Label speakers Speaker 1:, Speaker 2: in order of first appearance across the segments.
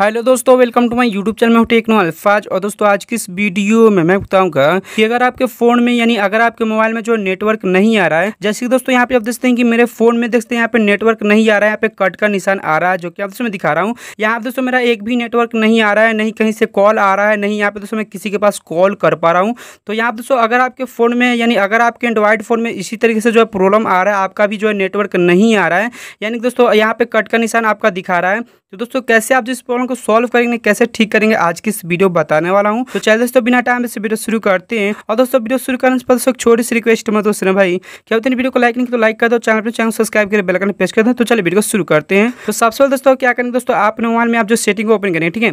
Speaker 1: hello दोस्तों welcome to my YouTube channel में हूँ टेक्नो अल्फाज और दोस्तों आज की इस वीडियो में मैं बताऊंगा कि अगर आपके फोन में यानी अगर आपके मोबाइल में जो नेटवर्क नहीं आ रहा है जैसे कि दोस्तों यहाँ पे आप देखते हैं कि मेरे फोन में देखते हैं यहाँ पे नेटवर्क नहीं आ रहा है यहाँ पे कट का निशान आ रहा है जो कि आप दोस्तों मैं दिखा रहा हूँ यहाँ दोस्तों मेरा एक भी नेटवर्क नहीं आ रहा है नहीं कहीं से कॉल आ रहा है नहीं यहाँ पे दोस्तों मैं किसी के पास कॉल कर पा रहा हूँ तो यहाँ दोस्तों अगर आपके फोन में यानी अगर आपके एंड्रॉइड फोन में इसी तरीके से जो है प्रॉब्लम आ रहा है आपका भी जो है नेटवर्क नहीं आ रहा है यानी दोस्तों यहाँ पे कट का निशान आपका दिखा रहा है तो दोस्तों कैसे आप जिस प्रॉब्लम को सोल्व करेंगे कैसे ठीक करेंगे आज की इस वीडियो बताने वाला हूँ तो चाहे दोस्तों बिना टाइम से वीडियो शुरू करते हैं और दोस्तों वीडियो शुरू करने से पहले दोस्तों छोटी सी रिक्वेस्ट मत दोस्तों भाई क्या होते हैं वीडियो को लाइक नहीं तो लाइक कर दो चैनल पर चैनल सब्सक्राइब करके बेलकन प्रेस कर दें तो चलिए वीडियो शुरू करते हैं तो सबसे पहले दोस्तों क्या करेंगे दोस्तों आप मोबाइल में आप जो सेटिंग को ओपन करेंगे ठीक है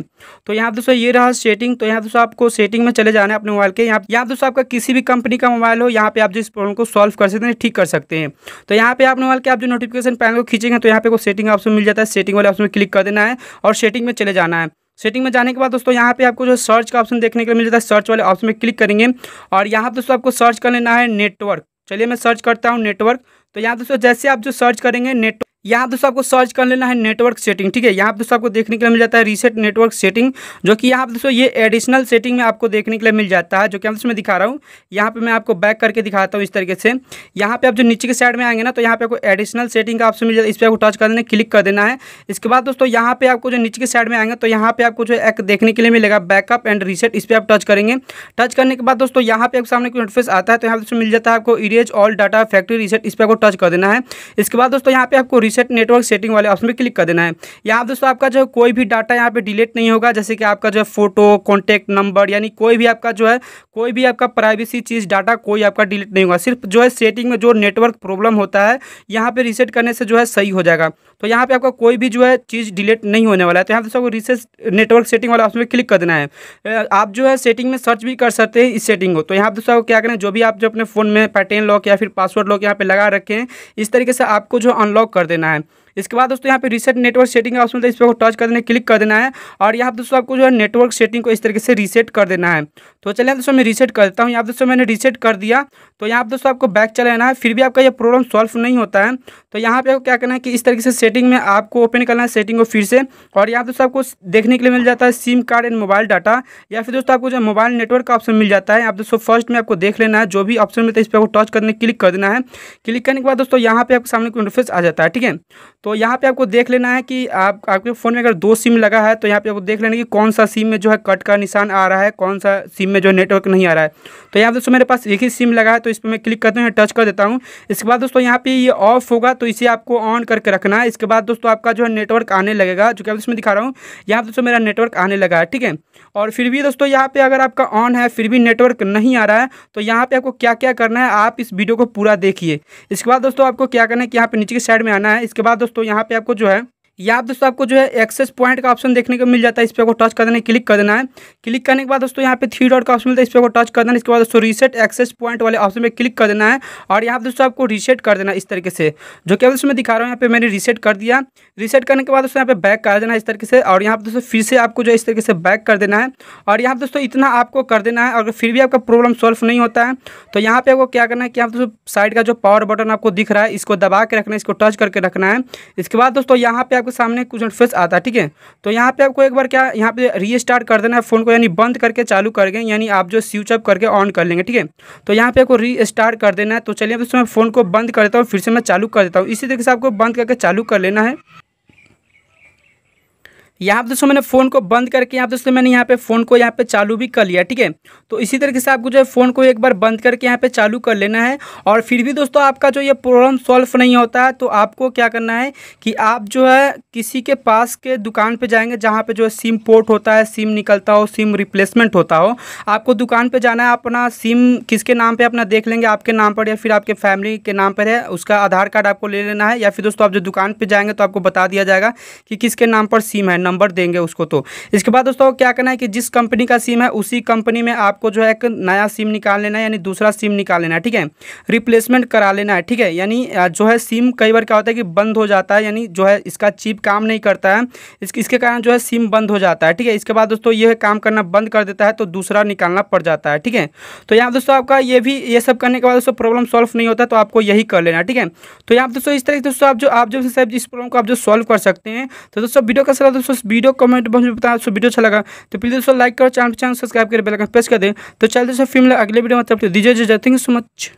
Speaker 1: तो यहाँ दोस्तों ये रहा सेटिंग तो यहाँ दोस्तों आपको सेटिंग में चले जाना है अपने मोबाइल के यहाँ यहाँ दोस्तों आपका किसी भी कंपनी का मोबाइल हो यहाँ पे आप जिस प्रॉब्लम को सॉल्व कर सकते हैं ठीक कर सकते हैं तो यहाँ पे आप मोबाइल के आप जो नोटिफिकेशन पैनल को खींचेंगे तो यहाँ पे सेटिंग ऑप्शन मिल जाता है सेटिंग वाले ऑप्शन में क्लिक कर देना है और सेटिंग में लिए जाना है सेटिंग में जाने के बाद दोस्तों यहाँ पे आपको जो सर्च का ऑप्शन देखने के लिए मिल जाता है सर्च वाले ऑप्शन में क्लिक करेंगे और यहाँ पर दोस्तों आपको सर्च कर लेना है नेटवर्क चलिए मैं सर्च करता हूँ नेटवर्क तो यहाँ दोस्तों जैसे आप जो सर्च करेंगे नेट यहाँ दोस्तों आपको सर्च कर लेना है नेटवर्क सेटिंग ठीक है यहाँ पर दोस्तों आपको देखने के लिए मिल जाता है रीसेट नेटवर्क सेटिंग जो कि यहाँ पर दोस्तों ये एडिशनल सेटिंग में आपको देखने के लिए मिल जाता है जो कि मैं दिखा रहा हूँ यहाँ पर मैं आपको बैक करके दिखाता हूँ इस तरीके से यहाँ पर आप जो नीचे के साइड में आएंगे ना तो यहाँ पर आपको एडिशनल सेटिंग का ऑप्शन मिल जाता है इस पर आपको टच कर देना क्लिक कर देना है इसके बाद दोस्तों यहाँ पर आपको जो नीचे के साइड में आएंगे तो यहाँ पर आपको जो एक देखने के लिए मिलेगा बैकअप एंड रीसेट इस पर आप टच करेंगे टच करने के बाद दोस्तों यहाँ पे आपके सामने नोटिफिकेशन आता है तो यहाँ पर मिल जाता है आपको erase all data factory reset इस पर आपको टच कर देना है इसके बाद दोस्तों यहाँ पे आपको रीसेट नेटवर्क सेटिंग वाले ऑप्शन पर क्लिक कर देना है यहाँ दोस्तों आपका जो है कोई भी डाटा यहाँ पर डिलीट नहीं होगा जैसे कि आपका जो है फोटो कॉन्टैक्ट नंबर यानी कोई भी आपका जो है कोई भी आपका प्राइवेसी चीज़ डाटा कोई आपका डिलीट नहीं होगा सिर्फ जो है सेटिंग में जो नेटवर्क प्रॉब्लम होता है यहाँ पर रीसेट करने से जो है सही हो जाएगा तो यहाँ पे आपका कोई भी जो है चीज़ डिलीट नहीं होने वाला है तो यहाँ दोस्तों रीसेट नेटवर्क सेटिंग वाला ऑप्शन पर क्लिक कर देना है आप जो है सेटिंग में सर्च भी कर सकते हैं इस सेटिंग को तो यहाँ दोस्तों क्या करें जो भी आप जो अपने फ़ोन में पैटर्न लॉक या फिर पासवर्ड लॉक यहाँ पे लगा रखें इस तरीके से आपको जो अनलॉक कर देना है time इसके बाद दोस्तों यहाँ पे रीसेट नेटवर्क सेटिंग का ऑप्शन इस पर टच कर देना क्लिक कर देना है और यहाँ पर दोस्तों आपको जो है नेटवर्क सेटिंग को इस तरीके से रीसेट कर देना है तो चलिए दोस्तों मैं रीसेट कर देता हूँ यहाँ दोस्तों मैंने रीसेट कर दिया तो यहाँ पर दोस्तों आपको बैक चला है फिर भी आपका यह प्रॉब्लम सॉल्व नहीं होता है तो यहाँ पर आपको क्या करना है कि इस तरीके से सेटिंग में आपको ओपन करना है सेटिंग को फिर से और यहाँ दोस्तों आपको देखने के लिए मिल जाता है sim card and mobile data या फिर दोस्तों आपको जो मोबाइल नेटवर्क का ऑप्शन मिल जाता है आप दोस्तों फर्स्ट में आपको देख लेना है जो भी ऑप्शन मिलता है इस पर आपको टच करने क्लिक कर देना है क्लिक करने के बाद दोस्तों यहाँ पे आपके सामने इंटरफेस आ जाता है ठीक है तो यहाँ पे आपको देख लेना है कि आप आपके फ़ोन में अगर दो सिम लगा है तो यहाँ पे आपको देख लेना कि कौन सा सिम में जो है कट का निशान आ रहा है कौन सा सिम में जो है नेटवर्क नहीं आ रहा है तो यहाँ दोस्तों मेरे पास एक ही सिम लगा है तो इस पर मैं क्लिक करते हैं टच कर देता हूँ इसके बाद दोस्तों यहाँ पर ये ऑफ होगा तो इसे आपको ऑन करके रखना है इसके बाद दोस्तों आपका जो है नेटवर्क आने लगेगा जो कि आप इसमें दिखा रहा हूँ यहाँ दोस्तों मेरा नेटवर्क आने लगा है ठीक है और फिर भी दोस्तों यहाँ पर अगर आपका ऑन है फिर भी नेटवर्क नहीं आ रहा है तो यहाँ पर आपको क्या क्या करना है आप इस वीडियो को पूरा देखिए इसके बाद दोस्तों आपको क्या करना है कि यहाँ पर नीचे के साइड में आना है इसके बाद दोस्तों तो यहाँ पे आपको जो है या दोस्तों आपको जो है एक्सेस पॉइंट का ऑप्शन देखने को मिल जाता है इस पर आपको टच कर देना है क्लिक कर देना है क्लिक करने के बाद दोस्तों यहाँ पे थ्री डॉट का ऑप्शन मिलता है इस पर आपको टच कर देना है इसके बाद दोस्तों रीसेट एक्सेस पॉइंट वाले ऑप्शन पे क्लिक कर देना है और यहाँ पर दोस्तों आपको रीसेट कर देना इस तरीके से जो दोस्तों उसमें दिखा रहा हूँ यहाँ पे मैंने रीसेट कर दिया रीसेट करने के बाद दोस्तों यहाँ पे बैक कर देना है इस तरीके से और यहाँ पर दोस्तों फिर से आपको जो है इस तरीके से बैक कर देना है और यहाँ दोस्तों इतना आपको कर देना है अगर फिर भी आपका प्रॉब्लम सॉल्व नहीं होता है तो यहाँ पर आपको क्या करना है कि आप दोस्तों साइड का जो पावर बटन आपको दिख रहा है इसको दबा के रखना है इसको टच करके रखना है इसके बाद दोस्तों यहाँ पे आपके सामने कुछ इंटरफेस आता है ठीक है तो यहाँ पे आपको एक बार क्या यहाँ पे रीस्टार्ट कर देना है फ़ोन को यानी बंद करके चालू कर गए यानी आप जो स्विच अप करके ऑन कर लेंगे ठीक है तो यहाँ पे आपको रीस्टार्ट कर देना है तो चलिए अब इसमें फ़ोन को बंद कर देता हूँ फिर से मैं चालू कर देता हूँ इसी तरीके से आपको बंद करके चालू कर लेना है यहाँ पे दोस्तों मैंने फ़ोन को बंद करके यहाँ दोस्तों मैंने यहाँ पे फ़ोन को यहाँ पे चालू भी कर लिया ठीक है तो इसी तरीके से आपको जो है फ़ोन को एक बार बंद करके यहाँ पे चालू कर लेना है और फिर भी दोस्तों आपका जो ये प्रॉब्लम सॉल्व नहीं होता है तो आपको क्या करना है कि आप जो है किसी के पास के दुकान पर जाएंगे जहाँ पर जो है सिम पोर्ट होता है सिम निकलता हो सिम रिप्लेसमेंट होता हो आपको दुकान पर जाना है अपना सिम किसके नाम पर अपना देख लेंगे आपके नाम पर या फिर आपके फैमिली के नाम पर है उसका आधार कार्ड आपको ले लेना है या फिर दोस्तों आप जो दुकान पर जाएंगे तो आपको बता दिया जाएगा कि किसके नाम पर सिम है नंबर देंगे उसको तो इसके बाद दोस्तों क्या करना है कि जिस कंपनी का सिम है उसी कंपनी में आपको जो है एक नया सिम निकाल लेना है यानी दूसरा सिम निकाल लेना है ठीक है रिप्लेसमेंट करा लेना है ठीक है यानी जो है सिम कई बार क्या होता है कि बंद हो जाता है यानी जो है इसका चिप काम नहीं करता है इसके कारण जो है सिम बंद हो जाता है ठीक है इसके बाद दोस्तों ये काम करना बंद कर देता है तो दूसरा निकालना पड़ जाता है ठीक है तो यहाँ दोस्तों आपका ये भी ये सब करने के बाद दोस्तों प्रॉब्लम सॉल्व नहीं होता तो आपको यही कर लेना ठीक है तो यहाँ दोस्तों इस तरह दोस्तों आप जो आप जो इस प्रॉब्लम को आप जो सॉल्व कर सकते हैं तो दोस्तों वीडियो का सलाह दोस्तों दोस्तों वीडियो कमेंट बॉक्स में बताएं दोस्तों वीडियो अच्छा लगा तो प्लीज दोस्तों लाइक करो चैनल चैनल सब्सक्राइब कर बेलाइकन प्रेस कर दें तो चल दोस्तों फिल्म अगले वीडियो में तब तक दीजिए जय थैंक यू सो मच